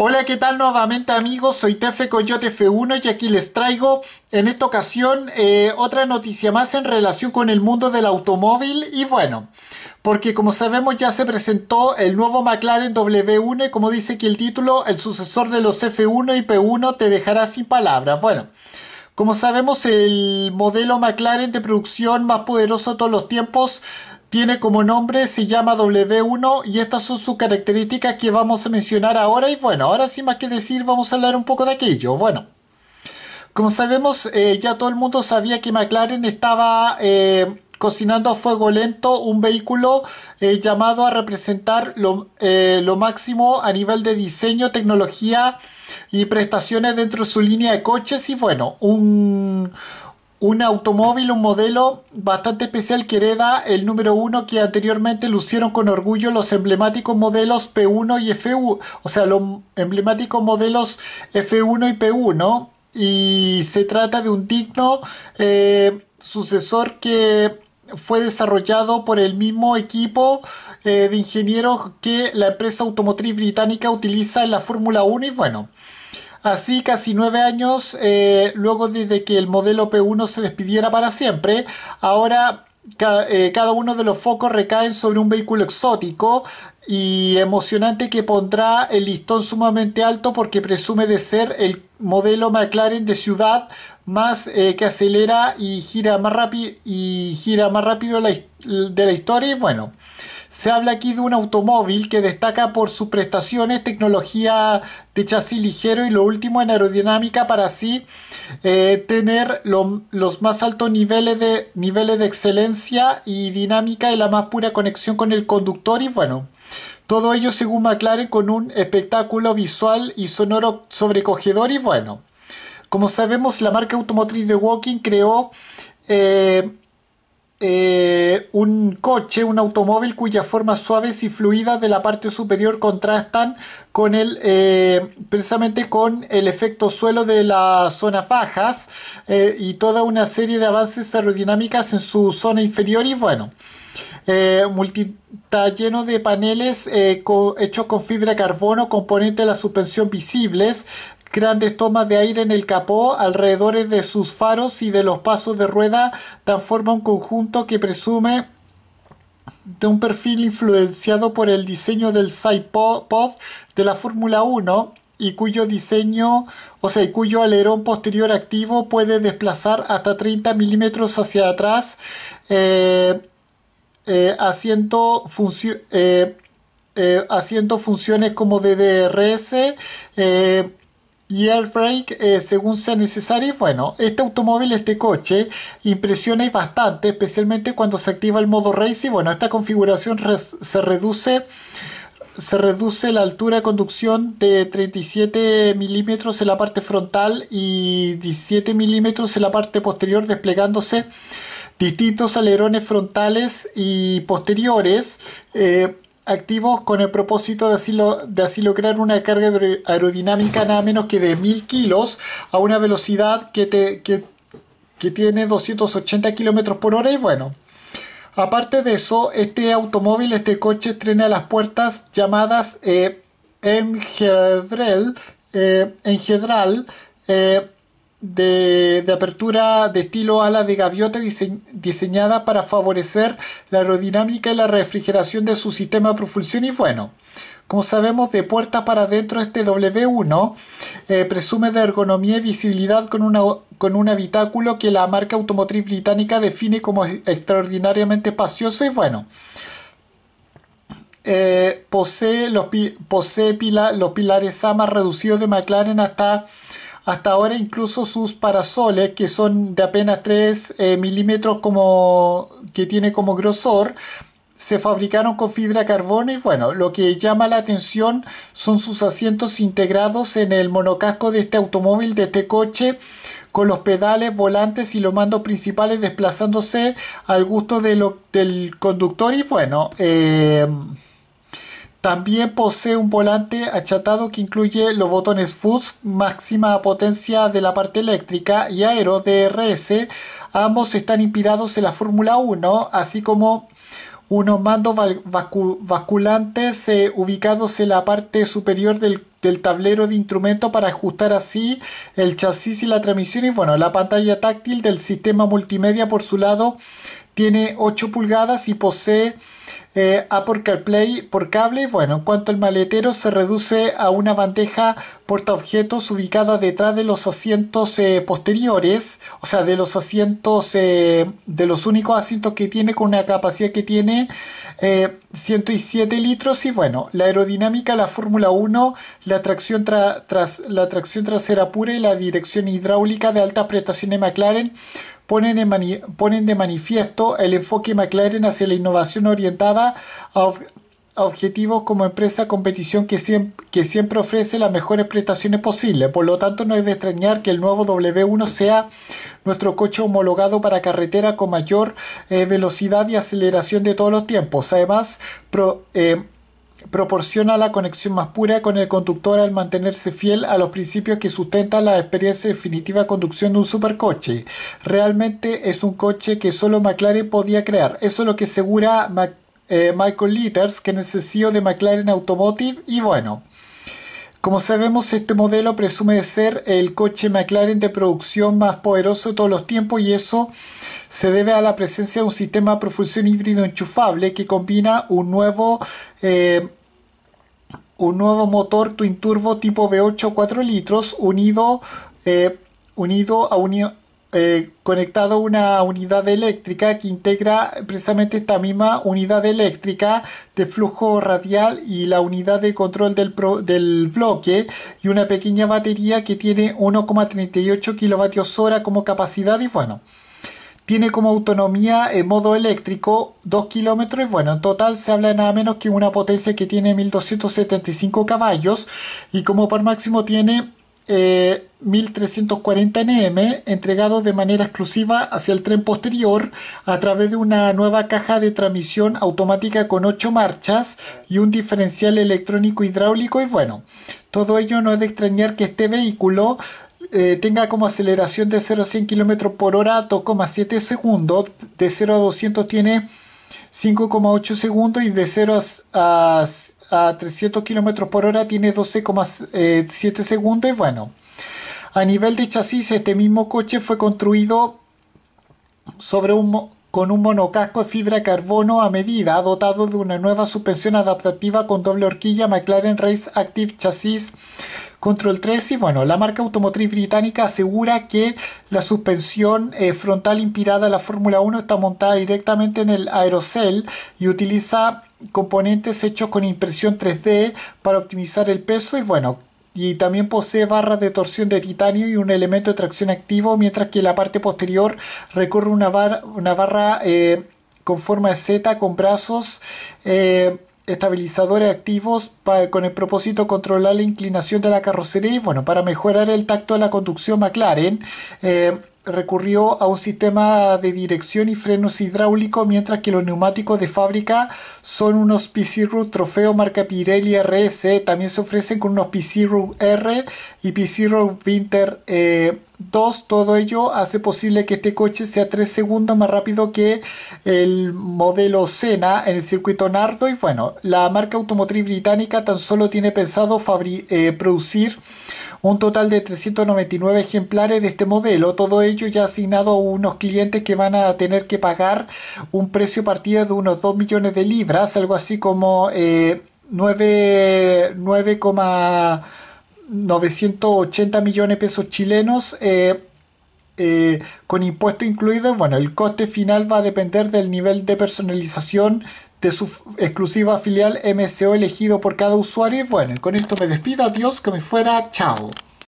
Hola, ¿qué tal nuevamente amigos? Soy Tefe Coyote F1 y aquí les traigo en esta ocasión eh, otra noticia más en relación con el mundo del automóvil y bueno, porque como sabemos ya se presentó el nuevo McLaren W1 como dice aquí el título, el sucesor de los F1 y P1 te dejará sin palabras. Bueno, como sabemos el modelo McLaren de producción más poderoso de todos los tiempos tiene como nombre, se llama W1 y estas son sus características que vamos a mencionar ahora y bueno, ahora sin más que decir vamos a hablar un poco de aquello. Bueno, como sabemos eh, ya todo el mundo sabía que McLaren estaba eh, cocinando a fuego lento un vehículo eh, llamado a representar lo, lo máximo a nivel de diseño, tecnología y prestaciones dentro de su línea de coches y bueno, un un automóvil, un modelo bastante especial que hereda el número uno que anteriormente lucieron con orgullo los emblemáticos modelos P1 y F1, o sea, los emblemáticos modelos F1 y P1, y se trata de un digno eh, sucesor que fue desarrollado por el mismo equipo eh, de ingenieros que la empresa automotriz británica utiliza en la Fórmula 1 y bueno, Así casi nueve años eh, luego desde que el modelo P1 se despidiera para siempre, ahora eh, cada uno de los focos recaen sobre un vehículo exótico y emocionante que pondrá el listón sumamente alto porque presume de ser el modelo McLaren de ciudad más eh, que acelera y gira más rápido y gira más rápido de la historia y bueno. Se habla aquí de un automóvil que destaca por sus prestaciones, tecnología de chasis ligero y lo último en aerodinámica para así eh, tener los más altos niveles de, niveles de excelencia y dinámica y la más pura conexión con el conductor y bueno. Todo ello, según McLaren, con un espectáculo visual y sonoro sobrecogedor y bueno. Como sabemos, la marca automotriz de Walking creó eh, eh, un coche, un automóvil cuyas formas suaves y fluidas de la parte superior contrastan con el, eh, precisamente con el efecto suelo de las zonas bajas eh, y toda una serie de avances aerodinámicas en su zona inferior y bueno. está lleno de paneles hechos con fibra de carbono, componentes de la suspensión visibles, Grandes tomas de aire en el capó, alrededores de sus faros y de los pasos de rueda dan forma a un conjunto que presume de un perfil influenciado por el diseño del sidepod de la Fórmula 1 y cuyo diseño, o sea, y cuyo alerón posterior activo puede desplazar hasta 30 milímetros hacia atrás, eh, eh, haciendo, eh, eh, funciones como DDRS... DRS eh, y airbreak eh, según sea necesario, Bueno, este automóvil, este coche, impresiona bastante, especialmente cuando se activa el modo racing bueno, esta configuración se reduce se reduce la altura de conducción de 37 milímetros en la parte frontal y 17 milímetros en la parte posterior, desplegándose distintos alerones frontales y posteriores. Eh, activos con el propósito de así, de así lograr una carga aerodinámica nada menos que de 1000 kilos a una velocidad que, tiene 280 kilómetros por hora y bueno. Aparte de eso, este automóvil, este coche estrena las puertas llamadas eh, Engedral, de, apertura de estilo ala de gaviota diseñada para favorecer la aerodinámica y la refrigeración de su sistema de propulsión y bueno. Como sabemos, de puerta para adentro este W1 eh, presume de ergonomía y visibilidad con, con un habitáculo que la marca automotriz británica define como extraordinariamente espacioso y bueno. Eh, posee los, posee pila, los pilares más reducidos de McLaren hasta hasta ahora incluso sus parasoles, que son de apenas 3 eh, milímetros como que tiene como grosor, se fabricaron con fibra carbono y bueno, lo que llama la atención son sus asientos integrados en el monocasco de este automóvil, de este coche, con los pedales, volantes y los mandos principales desplazándose al gusto del conductor y bueno, eh, también posee un volante achatado que incluye los botones FUS, máxima potencia de la parte eléctrica, y Aero DRS. Ambos están inspirados en la Fórmula 1, así como unos mandos basculantes eh, ubicados en la parte superior del, del, tablero de instrumento para ajustar así el chasis y la transmisión. Y bueno, la pantalla táctil del sistema multimedia por su lado tiene 8 pulgadas y posee eh, a ah, por CarPlay por cable. Bueno, en cuanto al maletero se reduce a una bandeja portaobjetos ubicada detrás de los asientos eh, posteriores, o sea, de los asientos, eh, de los únicos asientos que tiene con una capacidad que tiene 107 litros y bueno, la aerodinámica, la Fórmula 1, la tracción, tras, la tracción trasera pura y la dirección hidráulica de alta altas de McLaren ponen, de manifiesto el enfoque McLaren hacia la innovación orientada a, objetivos como empresa competición que, siempre ofrece las mejores prestaciones posibles. Por lo tanto, no es de extrañar que el nuevo W1 sea nuestro coche homologado para carretera con mayor eh, velocidad y aceleración de todos los tiempos. Además, pro eh, proporciona la conexión más pura con el conductor al mantenerse fiel a los principios que sustentan la experiencia definitiva de conducción de un supercoche. Realmente es un coche que solo McLaren podía crear. Eso es lo que asegura eh, Michael Litters, que es e de McLaren Automotive. Y bueno, como sabemos, este modelo presume de ser el coche McLaren de producción más poderoso de todos los tiempos y eso se debe a la presencia de un sistema de propulsión híbrido enchufable que combina un nuevo, eh, un nuevo motor twin turbo tipo V8 4 litros unido, eh, unido a, un, eh, conectado una unidad eléctrica que integra precisamente esta misma unidad eléctrica de flujo radial y la unidad de control del, bloque y una pequeña batería que tiene 1,38 kilovatios hora como capacidad y bueno tiene como autonomía en modo eléctrico 2 kilómetros. Bueno, en total se habla nada menos que una potencia que tiene 1275 caballos y como por máximo tiene 1340 eh, NM, entregado de manera exclusiva hacia el tren posterior a través de una nueva caja de transmisión automática con 8 marchas y un diferencial electrónico hidráulico y bueno, todo ello no es de extrañar que este vehículo eh, tenga como aceleración de 0 a 100 km por hora 2,7 segundos, de 0 a 200 tiene 5,8 segundos y de 0 a, a, 300 km por hora tiene 12,7 eh, segundos. Bueno, a nivel de chasis, este mismo coche fue construido sobre un con un monocasco de fibra carbono a medida, dotado de una nueva suspensión adaptativa con doble horquilla McLaren Race Active Chassis Control 3 y bueno, la marca automotriz británica asegura que la suspensión eh, frontal inspirada a la Fórmula 1 está montada directamente en el aerocel y utiliza componentes hechos con impresión 3D para optimizar el peso y bueno, y también posee barras de torsión de titanio y un elemento de tracción activo, mientras que la parte posterior recorre una, barra eh, con forma de Z con brazos. Eh, estabilizadores activos con el propósito de controlar la inclinación de la carrocería y bueno, para mejorar el tacto de la conducción McLaren. Eh, recurrió a un sistema de dirección y frenos hidráulico, mientras que los neumáticos de fábrica son unos Pirelli Trofeo marca Pirelli RS. También se ofrecen con unos Pirelli R y Pirelli Winter 2. Eh, Todo ello hace posible que este coche sea 3 segundos más rápido que el modelo Sena en el circuito Nardo. Y bueno, la marca automotriz británica tan solo tiene pensado eh, producir un total de 399 ejemplares de este modelo, todo ello ya asignado a unos clientes que van a tener que pagar un precio partida de unos 2 millones de libras, algo así como 9,980 eh, 980 millones de pesos chilenos. Eh, eh, con impuesto incluido. bueno, el coste final va a depender del nivel de personalización de su exclusiva filial MCO elegido por cada usuario. Y bueno, con esto me despido. Adiós, que me fuera. Chao.